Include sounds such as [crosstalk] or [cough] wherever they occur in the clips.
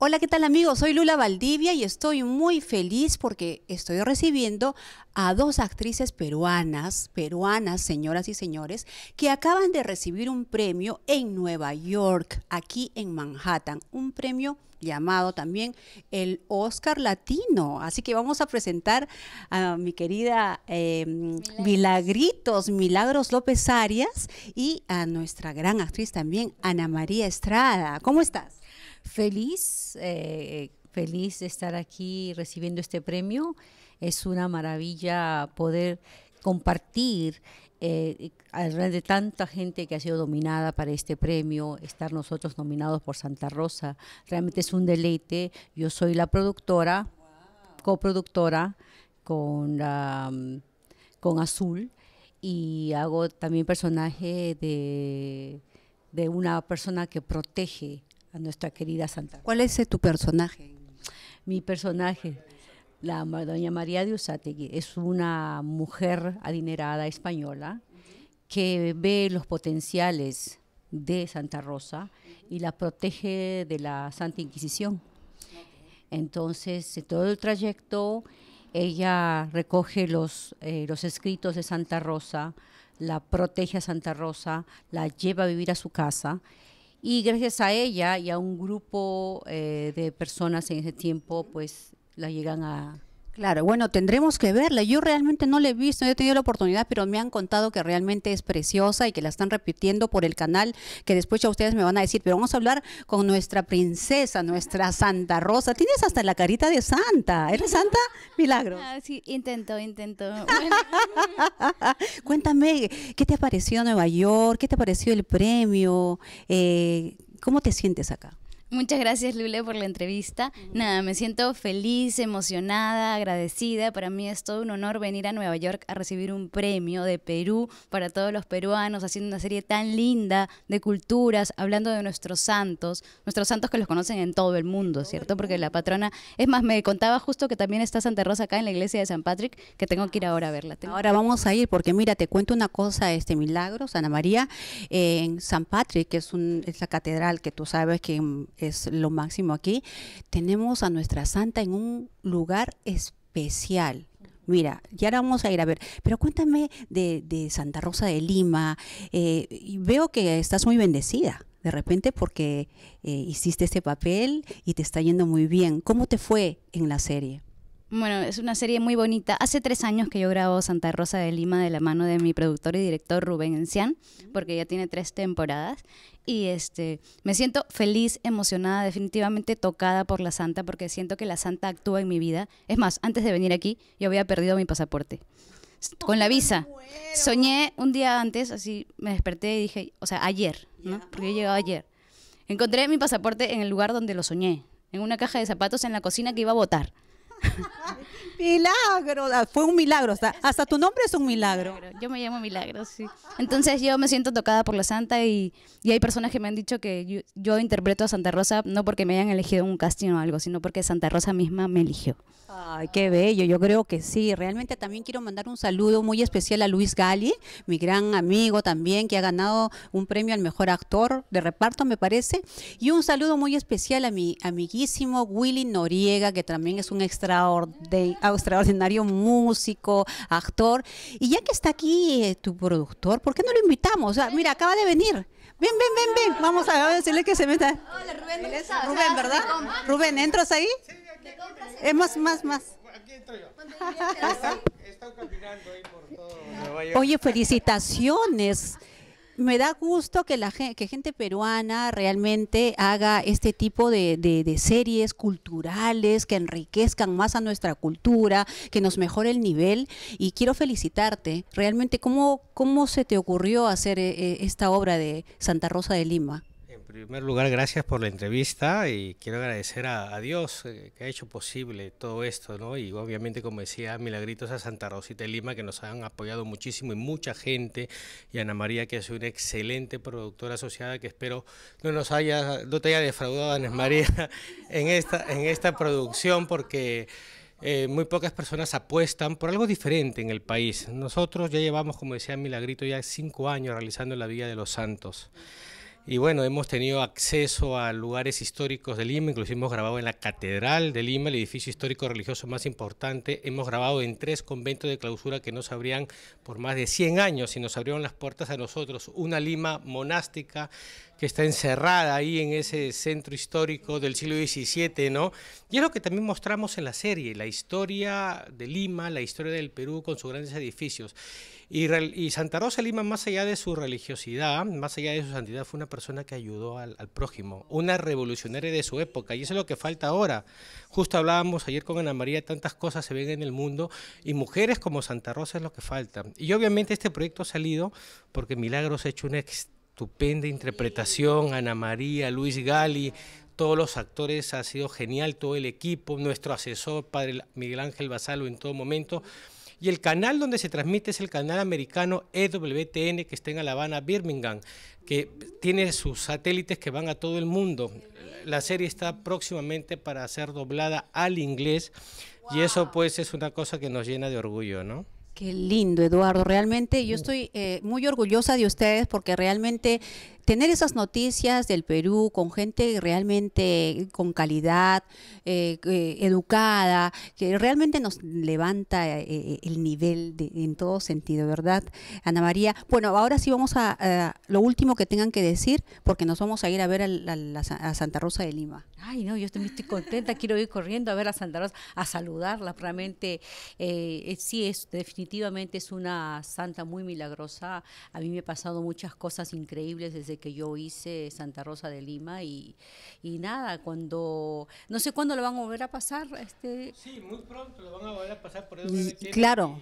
Hola, ¿qué tal amigos? Soy Lula Valdivia y estoy muy feliz porque estoy recibiendo a dos actrices peruanas, peruanas, señoras y señores, que acaban de recibir un premio en Nueva York, aquí en Manhattan, un premio llamado también el Oscar Latino. Así que vamos a presentar a mi querida em, Milagritos Milagros López Arias y a nuestra gran actriz también, Ana María Estrada. ¿Cómo estás? Feliz, eh, feliz de estar aquí recibiendo este premio. Es una maravilla poder compartir eh, alrededor de tanta gente que ha sido dominada para este premio, estar nosotros nominados por Santa Rosa. Realmente es un deleite. Yo soy la productora, coproductora con, mm, con Azul y hago también personaje de, de una persona que protege a nuestra querida Santa. ¿Cuál es eh, tu personaje? Mi personaje, la doña María de Usategui, es una mujer adinerada española que ve los potenciales de Santa Rosa y la protege de la Santa Inquisición. Entonces, en todo el trayecto, ella recoge los, eh, los escritos de Santa Rosa, la protege a Santa Rosa, la lleva a vivir a su casa y gracias a ella y a un grupo eh, de personas en ese tiempo, pues la llegan a, Claro, bueno, tendremos que verla. Yo realmente no la he visto, no he tenido la oportunidad, pero me han contado que realmente es preciosa y que la están repitiendo por el canal, que después ya ustedes me van a decir, pero vamos a hablar con nuestra princesa, nuestra Santa Rosa. Tienes hasta la carita de Santa. ¿Eres Santa? Milagro. Ah, sí, intento, intento. [laughs] Cuéntame, ¿qué te ha Nueva York? ¿Qué te ha el premio? Eh, ¿Cómo te sientes acá? Muchas gracias, Lule, por la entrevista. Nada, me siento feliz, emocionada, agradecida. Para mí es todo un honor venir a Nueva York a recibir un premio de Perú para todos los peruanos, haciendo una serie tan linda de culturas, hablando de nuestros santos, nuestros santos que los conocen en todo el mundo, ¿cierto? Porque la patrona, es más, me contaba justo que también está Santa Rosa acá en la iglesia de San Patrick, que tengo que ir ahora a verla. ahora vamos a ir, porque mira, te cuento una cosa, este milagro, Santa María, en San Patrick, que es, un, es la catedral que tú sabes que es lo máximo aquí, tenemos a nuestra santa en un lugar especial. Mira, ya ahora vamos a ir a ver, pero cuéntame de, Santa Rosa de Lima. Eh, veo que estás muy bendecida de repente porque eh, hiciste este papel y te está yendo muy bien. ¿Cómo te fue en la serie? Bueno, es una serie muy bonita. Hace tres años que yo grabo Santa Rosa de Lima de la mano de mi productor y director Rubén Encián, porque ya tiene tres temporadas. Y este, me siento feliz, emocionada, definitivamente tocada por la Santa, porque siento que la Santa actúa en mi vida. Es más, antes de venir aquí, yo había perdido mi pasaporte oh, con la visa. Soñé un día antes, así me desperté y dije, o sea, ayer, ¿no? Porque yo llegaba ayer. Encontré mi pasaporte en el lugar donde lo soñé, en una caja de zapatos en la cocina que iba a votar. [laughs] milagro, ah, fue un milagro, hasta, tu nombre es un milagro. Yo me llamo Milagro, sí. Entonces yo me siento tocada por la santa y, y hay personas que me han dicho que yo, interpreto a Santa Rosa no porque me hayan elegido un casting o algo, sino porque Santa Rosa misma me eligió. Ay, qué bello, yo creo que sí. Realmente también quiero mandar un saludo muy especial a Luis Gali, mi gran amigo también, que ha ganado un premio al mejor actor de reparto, me parece. Y un saludo muy especial a mi amiguísimo Willy Noriega, que también es un extra extraordinario músico, actor. Y ya que está aquí eh, tu productor, ¿por qué no lo invitamos? O mira, acaba de venir. Ven, ven, ven, ven. Vamos a decirle que se meta. Rubén. ¿verdad? Rubén, ¿entras ahí? Sí, más, más, más. Aquí entro yo. caminando ahí por todo Oye, felicitaciones me da gusto que la gente, peruana realmente haga este tipo de, de, series culturales que enriquezcan más a nuestra cultura, que nos mejore el nivel. Y quiero felicitarte. Realmente, ¿cómo, cómo se te ocurrió hacer eh, esta obra de Santa Rosa de Lima? En primer lugar, gracias por la entrevista y quiero agradecer a, Dios eh, que ha hecho posible todo esto, ¿no? Y obviamente, como decía, milagritos a Santa Rosita de Lima que nos han apoyado muchísimo y mucha gente y Ana María que es una excelente productora asociada que espero no nos haya, no te haya defraudado Ana María [laughs] en esta, en esta producción porque... Eh, muy pocas personas apuestan por algo diferente en el país. Nosotros ya llevamos, como decía Milagrito, ya cinco años realizando la Vía de los Santos. Y bueno, hemos tenido acceso a lugares históricos de Lima, incluso hemos grabado en la Catedral de Lima, el edificio histórico religioso más importante. Hemos grabado en tres conventos de clausura que se abrían por más de 100 años y nos abrieron las puertas a nosotros. Una Lima monástica, que está encerrada ahí en ese centro histórico del siglo XVII, ¿no? Y es lo que también mostramos en la serie, la historia de Lima, la historia del Perú con sus grandes edificios. Y, Santa Rosa Lima, más allá de su religiosidad, más allá de su santidad, fue una persona que ayudó al, prójimo, una revolucionaria de su época, y eso es lo que falta ahora. Justo hablábamos ayer con Ana María, tantas cosas se ven en el mundo, y mujeres como Santa Rosa es lo que falta. Y obviamente este proyecto ha salido porque Milagros ha hecho una estupenda interpretación, Ana María, Luis Gali, todos los actores, ha sido genial todo el equipo, nuestro asesor, padre Miguel Ángel Basalo en todo momento. Y el canal donde se transmite es el canal americano EWTN que está en La Habana, Birmingham, que tiene sus satélites que van a todo el mundo. La serie está próximamente para ser doblada al inglés y eso pues es una cosa que nos llena de orgullo, ¿no? Qué lindo, Eduardo. Realmente yo estoy eh, muy orgullosa de ustedes porque realmente tener esas noticias del Perú con gente realmente con calidad, eh, eh, educada, que realmente nos levanta eh, el nivel en todo sentido, ¿verdad, Ana María? Bueno, ahora sí vamos a, lo último que tengan que decir, porque nos vamos a ir a ver a, Santa Rosa de Lima. Ay, no, yo estoy, estoy contenta, quiero ir corriendo a ver a Santa Rosa, a saludarla, realmente sí, es, definitivamente es una santa muy milagrosa, a mí me ha pasado muchas cosas increíbles desde que yo hice, Santa Rosa de Lima, y, nada, cuando, no sé cuándo lo van a volver a pasar. Este... Sí, muy pronto lo van a volver a pasar, por eso Claro.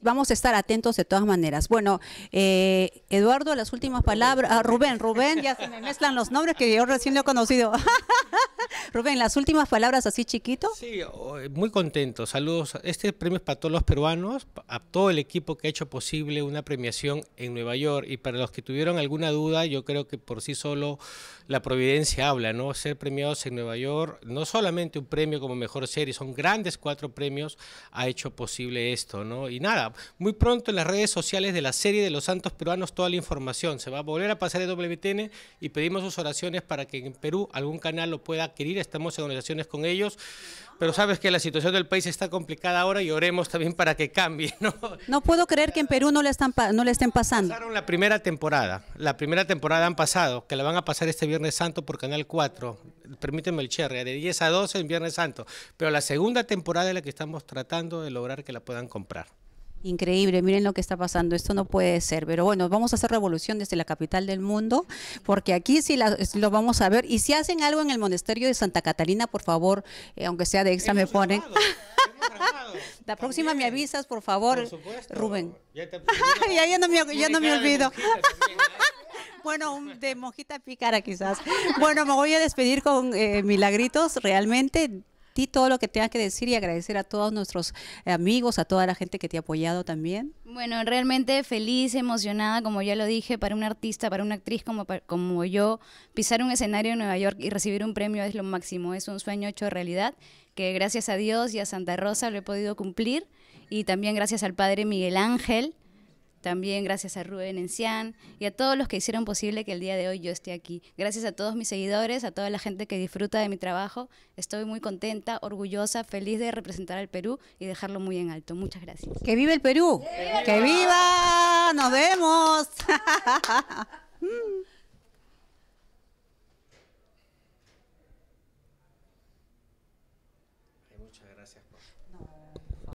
vamos a estar atentos de todas maneras. Bueno, eh, Eduardo, las últimas palabras. Ah, Rubén, Rubén, ya se me mezclan los nombres que yo recién he conocido. [laughs] Rubén, las últimas palabras así chiquito. Sí, eh, muy contento. Saludos. Este premio es para todos los peruanos, a todo el equipo que ha hecho posible una premiación en Nueva York. Y para los que tuvieron alguna duda, yo creo que por sí solo la providencia habla, ¿no? Ser premiados en Nueva York, no solamente un premio como mejor serie, son grandes cuatro premios, ha hecho posible esto, ¿no? Y nada, muy pronto en las redes sociales de la serie de los santos peruanos toda la información. Se va a volver a pasar el WTN y pedimos sus oraciones para que en Perú algún canal lo pueda adquirir estamos en organizaciones con ellos, pero sabes que la situación del país está complicada ahora y oremos también para que cambie. [laughs] No, no puedo creer que en Perú no le, están, no le estén pasando. Pasaron la primera temporada, la primera temporada han pasado, que la van a pasar este Viernes Santo por Canal 4, permíteme el cherry, de 10 a 12 en Viernes Santo, pero la segunda temporada es la que estamos tratando de lograr que la puedan comprar. Increíble, miren lo que está pasando, esto no puede ser, pero bueno, vamos a hacer revolución desde la capital del mundo, porque aquí sí lo vamos a ver, y si hacen algo en el monasterio de Santa Catalina, por favor, eh, aunque sea de extra, me ponen. [laughs] la próxima me avisas, por favor, Rubén. Ya, te, [laughs] [laughs] no me, olvido. bueno, de mojita pícara quizás. Bueno, me voy a despedir con eh, milagritos, realmente ti todo lo que tengas que decir y agradecer a todos nuestros eh, amigos, a toda la gente que te ha apoyado también. Bueno, realmente feliz, emocionada, como ya lo dije, para un artista, para una actriz como, como yo, pisar un escenario en Nueva York y recibir un premio es lo máximo, es un sueño hecho realidad que gracias a Dios y a Santa Rosa lo he podido cumplir y también gracias al Padre Miguel Ángel también gracias a Rubén Encián y a todos los que hicieron posible que el día de hoy yo esté aquí. Gracias a todos mis seguidores, a toda la gente que disfruta de mi trabajo. Estoy muy contenta, orgullosa, feliz de representar al Perú y dejarlo muy en alto. Muchas gracias. ¡Que vive el Perú! ¡Que viva! ¡Que viva! ¡Nos vemos! [laughs]